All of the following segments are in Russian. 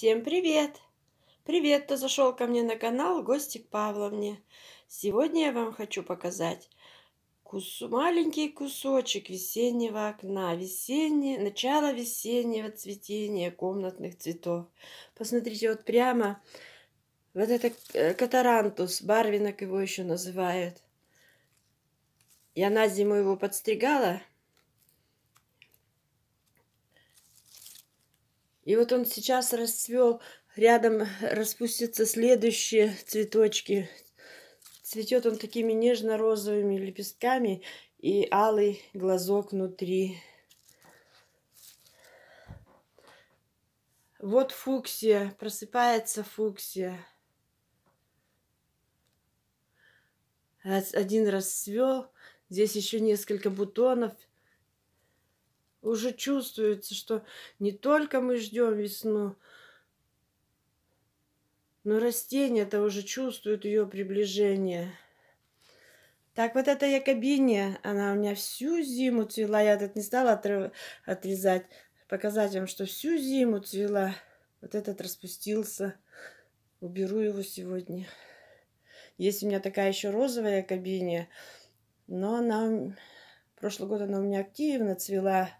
Всем привет! Привет, кто зашел ко мне на канал Гости к Павловне. Сегодня я вам хочу показать кус... маленький кусочек весеннего окна, весеннее, начало весеннего цветения комнатных цветов. Посмотрите, вот прямо вот это э, катарантус, барвинок его еще называют. Я на зиму его подстригала, И вот он сейчас расцвел, рядом э, распустятся следующие цветочки. Цветет он такими нежно-розовыми лепестками и алый глазок внутри. Вот фуксия, просыпается фуксия. Один раз свел, здесь еще несколько бутонов – уже чувствуется, что не только мы ждем весну, но растения-то уже чувствуют ее приближение. Так вот эта якобиния, она у меня всю зиму цвела. Я этот не стала отрезать. Показать вам, что всю зиму цвела. Вот этот распустился. Уберу его сегодня. Есть у меня такая еще розовая якобиния. Но она... Прошлый год она у меня активно цвела.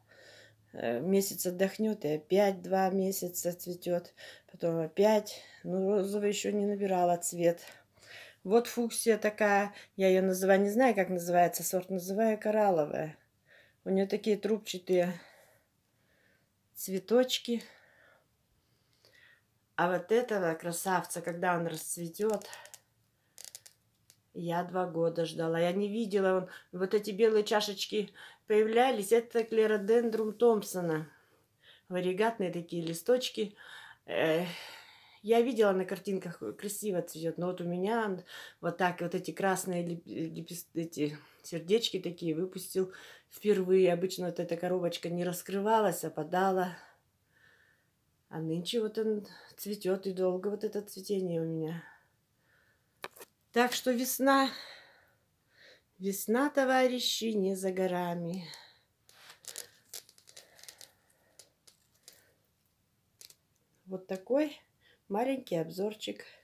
Э, месяц отдохнет, и опять два месяца цветет, потом опять. Ну, розовый еще не набирала цвет. Вот фуксия такая, я ее называю, не знаю, как называется сорт, называю коралловая. У нее такие трубчатые цветочки. А вот этого красавца, когда он расцветет, я два года ждала, я не видела, он, вот эти белые чашечки появлялись, это клеродендрум Томпсона, варигатные такие листочки. Эх. Я видела на картинках, красиво цветет, но вот у меня вот так вот эти красные лепес... эти сердечки такие выпустил впервые. Обычно вот эта коробочка не раскрывалась, а опадала. А нынче вот он цветет, и долго вот это цветение у меня. Так что весна, весна, товарищи, не за горами. Вот такой маленький обзорчик.